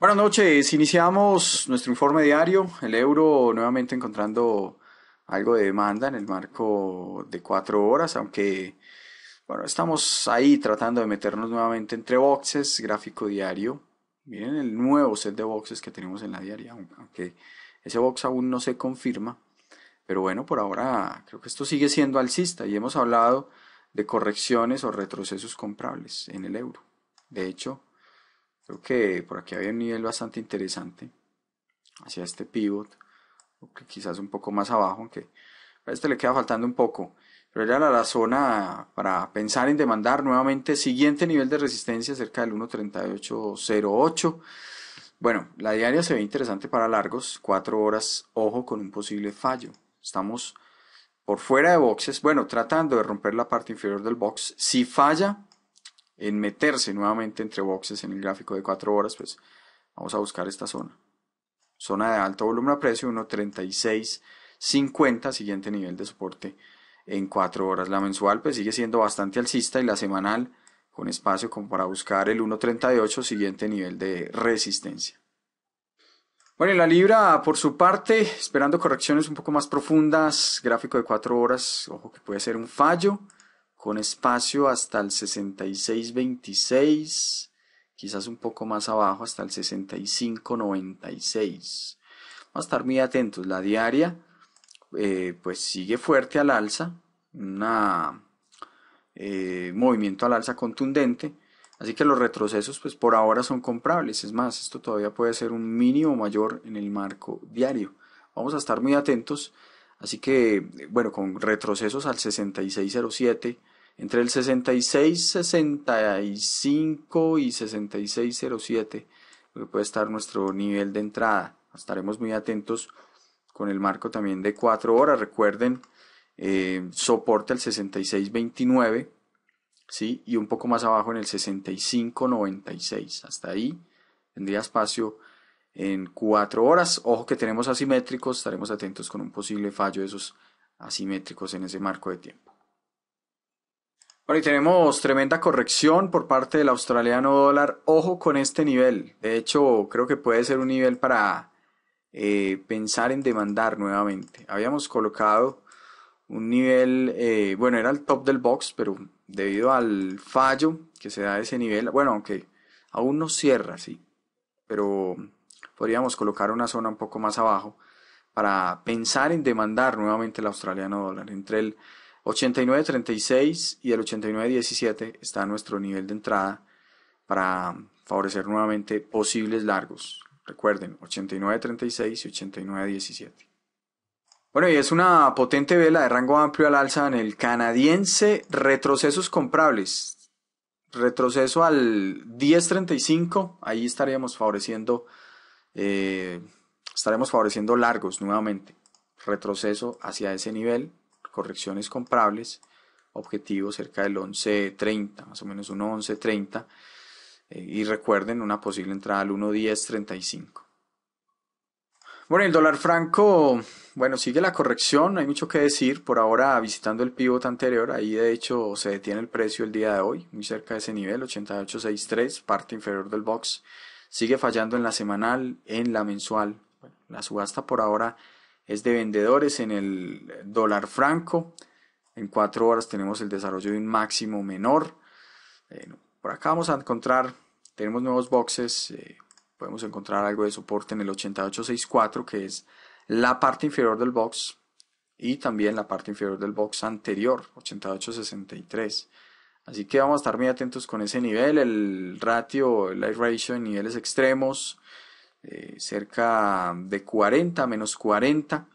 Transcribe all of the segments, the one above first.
Buenas noches, iniciamos nuestro informe diario, el euro nuevamente encontrando algo de demanda en el marco de cuatro horas, aunque bueno, estamos ahí tratando de meternos nuevamente entre boxes, gráfico diario. Miren el nuevo set de boxes que tenemos en la diaria, aunque ese box aún no se confirma. Pero bueno, por ahora creo que esto sigue siendo alcista y hemos hablado de correcciones o retrocesos comprables en el euro. De hecho, Creo que por aquí había un nivel bastante interesante hacia este pivot, quizás un poco más abajo, aunque a este le queda faltando un poco. Pero era la zona para pensar en demandar nuevamente siguiente nivel de resistencia cerca del 1.3808. Bueno, la diaria se ve interesante para largos, 4 horas, ojo con un posible fallo. Estamos por fuera de boxes, bueno, tratando de romper la parte inferior del box. Si falla, en meterse nuevamente entre boxes en el gráfico de 4 horas, pues vamos a buscar esta zona. Zona de alto volumen a precio 1.3650, siguiente nivel de soporte en 4 horas. La mensual pues sigue siendo bastante alcista y la semanal con espacio como para buscar el 1.38, siguiente nivel de resistencia. Bueno, la libra por su parte, esperando correcciones un poco más profundas, gráfico de 4 horas, ojo que puede ser un fallo con espacio hasta el 6626, quizás un poco más abajo hasta el 6596. Vamos a estar muy atentos. La diaria eh, pues sigue fuerte al alza, un eh, movimiento al alza contundente. Así que los retrocesos pues por ahora son comprables. Es más, esto todavía puede ser un mínimo mayor en el marco diario. Vamos a estar muy atentos. Así que, bueno, con retrocesos al 6607, entre el 6665 y 6607, que puede estar nuestro nivel de entrada. Estaremos muy atentos con el marco también de 4 horas. Recuerden, eh, soporte soporta el 6629 ¿sí? y un poco más abajo en el 6596. Hasta ahí tendría espacio en 4 horas. Ojo que tenemos asimétricos, estaremos atentos con un posible fallo de esos asimétricos en ese marco de tiempo. Bueno, y tenemos tremenda corrección por parte del australiano dólar. Ojo con este nivel. De hecho, creo que puede ser un nivel para eh, pensar en demandar nuevamente. Habíamos colocado un nivel, eh, bueno, era el top del box, pero debido al fallo que se da ese nivel, bueno, aunque aún no cierra, sí, pero podríamos colocar una zona un poco más abajo para pensar en demandar nuevamente el australiano dólar entre el 89.36 y el 89.17 está nuestro nivel de entrada para favorecer nuevamente posibles largos. Recuerden, 89.36 y 89.17. Bueno, y es una potente vela de rango amplio al alza en el canadiense. Retrocesos comprables. Retroceso al 10.35. Ahí estaríamos favoreciendo. Eh, estaremos favoreciendo largos nuevamente. Retroceso hacia ese nivel correcciones comprables, objetivo cerca del 11.30, más o menos 1.11.30, eh, y recuerden una posible entrada al 1.10.35. Bueno, el dólar franco, bueno, sigue la corrección, no hay mucho que decir, por ahora visitando el pivot anterior, ahí de hecho se detiene el precio el día de hoy, muy cerca de ese nivel, 88.63, parte inferior del box, sigue fallando en la semanal, en la mensual, la subasta por ahora es de vendedores en el dólar franco. En cuatro horas tenemos el desarrollo de un máximo menor. Eh, por acá vamos a encontrar, tenemos nuevos boxes, eh, podemos encontrar algo de soporte en el 8864 que es la parte inferior del box y también la parte inferior del box anterior, 8863. Así que vamos a estar muy atentos con ese nivel, el ratio, el ratio de niveles extremos, eh, cerca de 40, menos 40.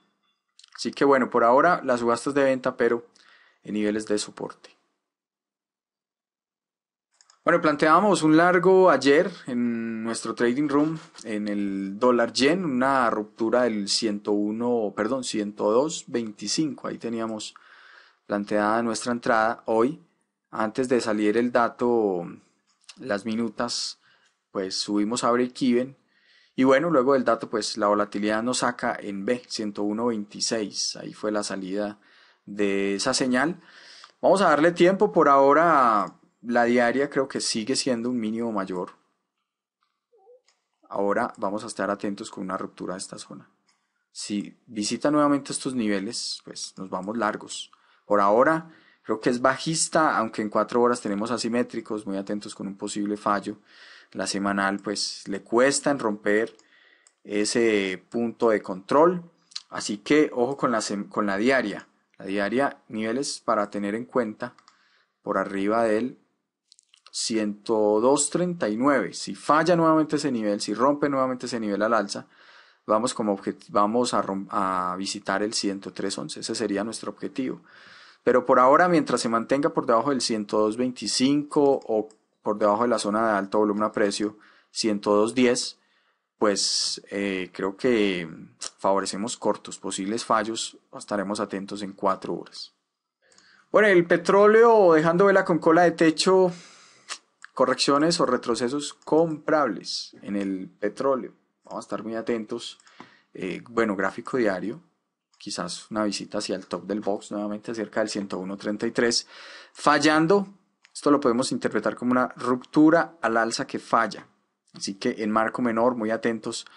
Así que bueno, por ahora las subastas de venta, pero en niveles de soporte. Bueno, planteábamos un largo ayer en nuestro trading room en el dólar yen, una ruptura del 101, perdón, 102.25. Ahí teníamos planteada nuestra entrada hoy. Antes de salir el dato, las minutas, pues subimos a break even y bueno, luego del dato, pues la volatilidad nos saca en B, 101.26. Ahí fue la salida de esa señal. Vamos a darle tiempo. Por ahora, la diaria creo que sigue siendo un mínimo mayor. Ahora vamos a estar atentos con una ruptura de esta zona. Si visita nuevamente estos niveles, pues nos vamos largos. Por ahora, creo que es bajista, aunque en cuatro horas tenemos asimétricos, muy atentos con un posible fallo la semanal pues le cuesta en romper ese punto de control. Así que ojo con la, con la diaria. La diaria, niveles para tener en cuenta por arriba del 102.39. Si falla nuevamente ese nivel, si rompe nuevamente ese nivel al alza, vamos, como vamos a, a visitar el 103.11. Ese sería nuestro objetivo. Pero por ahora, mientras se mantenga por debajo del 102.25 o por debajo de la zona de alto volumen a precio, 102.10, pues eh, creo que favorecemos cortos, posibles fallos, estaremos atentos en 4 horas. Bueno, el petróleo dejando vela con cola de techo, correcciones o retrocesos comprables en el petróleo. Vamos a estar muy atentos. Eh, bueno, gráfico diario, quizás una visita hacia el top del box, nuevamente cerca del 101.33, fallando esto lo podemos interpretar como una ruptura al alza que falla. Así que en marco menor, muy atentos,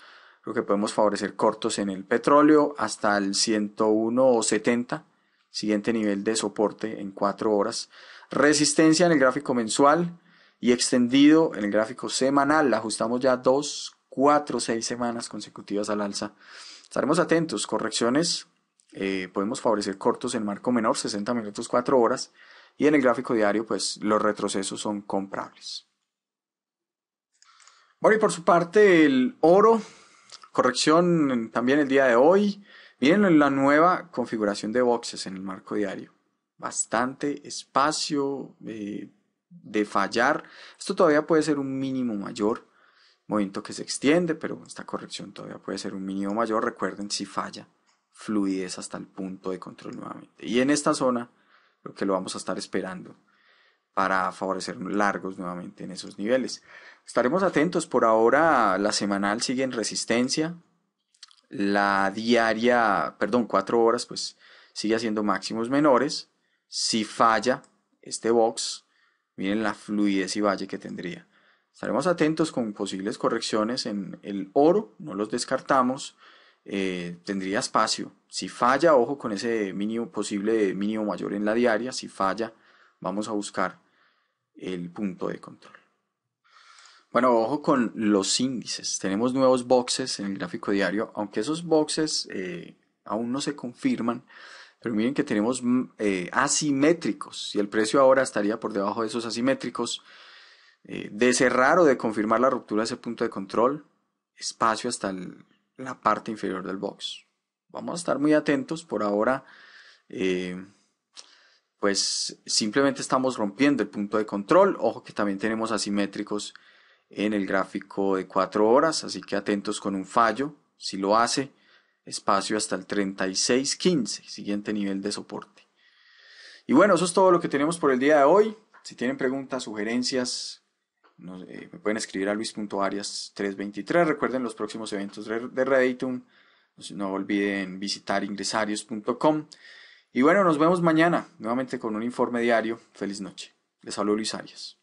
creo que podemos favorecer cortos en el petróleo hasta el o 70 siguiente nivel de soporte en 4 horas. Resistencia en el gráfico mensual y extendido en el gráfico semanal. ajustamos ya 2, 4, 6 semanas consecutivas al alza. Estaremos atentos, correcciones. Eh, podemos favorecer cortos en marco menor, 60 minutos, 4 horas y en el gráfico diario, pues los retrocesos son comprables. Bueno, y por su parte, el oro, corrección también el día de hoy. Miren la nueva configuración de boxes en el marco diario. Bastante espacio eh, de fallar. Esto todavía puede ser un mínimo mayor. Movimiento que se extiende, pero esta corrección todavía puede ser un mínimo mayor. Recuerden si falla fluidez hasta el punto de control nuevamente. Y en esta zona que lo vamos a estar esperando para favorecer largos nuevamente en esos niveles. Estaremos atentos. Por ahora, la semanal sigue en resistencia. La diaria, perdón, cuatro horas, pues sigue haciendo máximos menores. Si falla este box, miren la fluidez y valle que tendría. Estaremos atentos con posibles correcciones en el oro, no los descartamos. Eh, tendría espacio. Si falla, ojo con ese mínimo posible mínimo mayor en la diaria, si falla, vamos a buscar el punto de control. Bueno, ojo con los índices. Tenemos nuevos boxes en el gráfico diario, aunque esos boxes eh, aún no se confirman, pero miren que tenemos mm, eh, asimétricos y el precio ahora estaría por debajo de esos asimétricos. de cerrar o de confirmar la ruptura de ese punto de control, espacio hasta el la parte inferior del box. Vamos a estar muy atentos por ahora. Eh, pues simplemente estamos rompiendo el punto de control. Ojo que también tenemos asimétricos en el gráfico de 4 horas, así que atentos con un fallo. Si lo hace, espacio hasta el 36.15, siguiente nivel de soporte. Y bueno, eso es todo lo que tenemos por el día de hoy. Si tienen preguntas, sugerencias, me pueden escribir a luis.arias323. Recuerden los próximos eventos de, No olviden visitar ingresarios.com. Y bueno, nos vemos mañana nuevamente con un informe diario. Feliz noche. Les saludo Luis Arias.